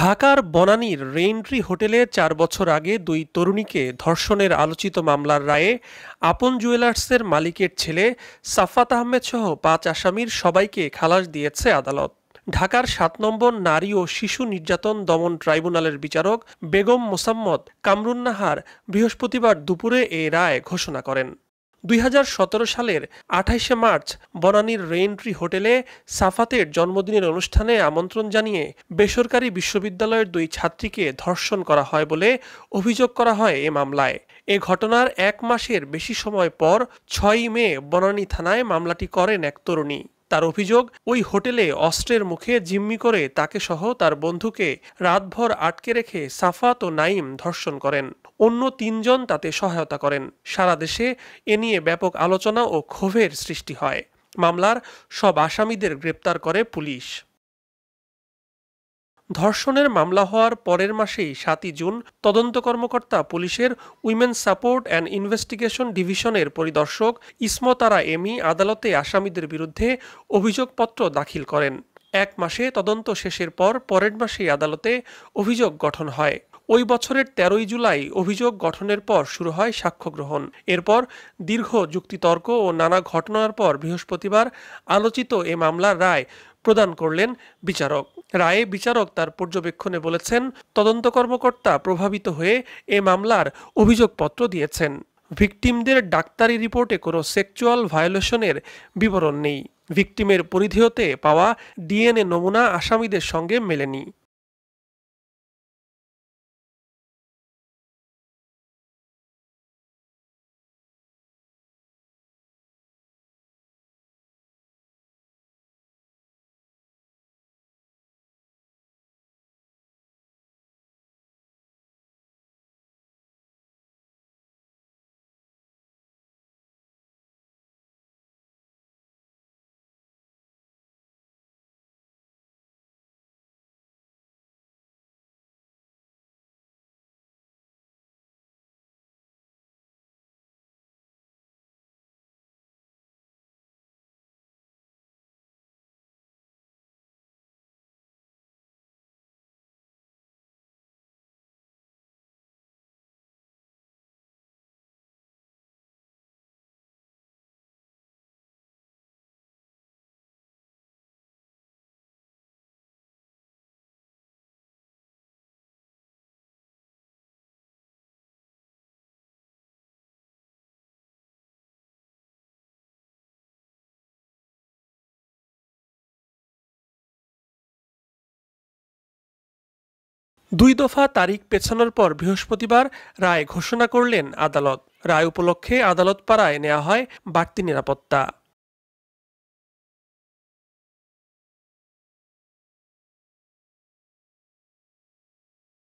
ঢাকার বনানীর রেইনট্রি হোটেলে চার বছর আগে দুই তরুণীকে ধর্ষণের আলোচিত মামলার রায়ে আপন জুয়েলার্সের মালিকের ছেলে সাফাত আহমেদ সহ পাঁচ আসামির সবাইকে খালাস দিয়েছে আদালত ঢাকার সাত নম্বর নারী ও শিশু নির্যাতন দমন ট্রাইব্যুনালের বিচারক বেগম মোসাম্মদ কামরুন্নাহার বৃহস্পতিবার দুপুরে এ রায় ঘোষণা করেন দুই সালের আঠাইশে মার্চ বনানীর রেইনট্রি হোটেলে সাফাতের জন্মদিনের অনুষ্ঠানে আমন্ত্রণ জানিয়ে বেসরকারি বিশ্ববিদ্যালয়ের দুই ছাত্রীকে ধর্ষণ করা হয় বলে অভিযোগ করা হয় এ মামলায় এ ঘটনার এক মাসের বেশি সময় পর ছয়ই মে বনানী থানায় মামলাটি করেন এক তরুণী তার অভিযোগ ওই হোটেলে অস্ত্রের মুখে জিম্মি করে তাকে সহ তার বন্ধুকে রাতভর আটকে রেখে সাফাত ও নাইম ধর্ষণ করেন অন্য তিনজন তাতে সহায়তা করেন সারা দেশে এ নিয়ে ব্যাপক আলোচনা ও ক্ষোভের সৃষ্টি হয় মামলার সব আসামিদের গ্রেপ্তার করে পুলিশ ধর্ষণের মামলা হওয়ার পরের মাসেই সাতই জুন তদন্ত কর্মকর্তা পুলিশের উইমেন সাপোর্ট অ্যান্ড ইনভেস্টিগেশন ডিভিশনের পরিদর্শক ইসমতারা এমি আদালতে আসামিদের বিরুদ্ধে অভিযোগপত্র দাখিল করেন এক মাসে তদন্ত শেষের পর পরের মাসেই আদালতে অভিযোগ গঠন হয় ওই বছরের তেরোই জুলাই অভিযোগ গঠনের পর শুরু হয় সাক্ষ্য গ্রহণ এরপর দীর্ঘ যুক্তিতর্ক ও নানা ঘটনার পর বৃহস্পতিবার আলোচিত এ মামলার রায় প্রদান করলেন বিচারক রায়ে বিচারক তার পর্যবেক্ষণে বলেছেন তদন্ত কর্মকর্তা প্রভাবিত হয়ে এ মামলার অভিযোগপত্র দিয়েছেন ভিকটিমদের ডাক্তারি রিপোর্টে কোনো সেক্সুয়াল ভায়োলেশনের বিবরণ নেই ভিকটিমের পরিধেয়তে পাওয়া ডিএনএ নমুনা আসামিদের সঙ্গে মেলেনি দুই দফা তারিখ পেছানোর পর বৃহস্পতিবার রায় ঘোষণা করলেন আদালত রায় উপলক্ষে আদালত পাড়ায় নেওয়া হয় বাড়তি নিরাপত্তা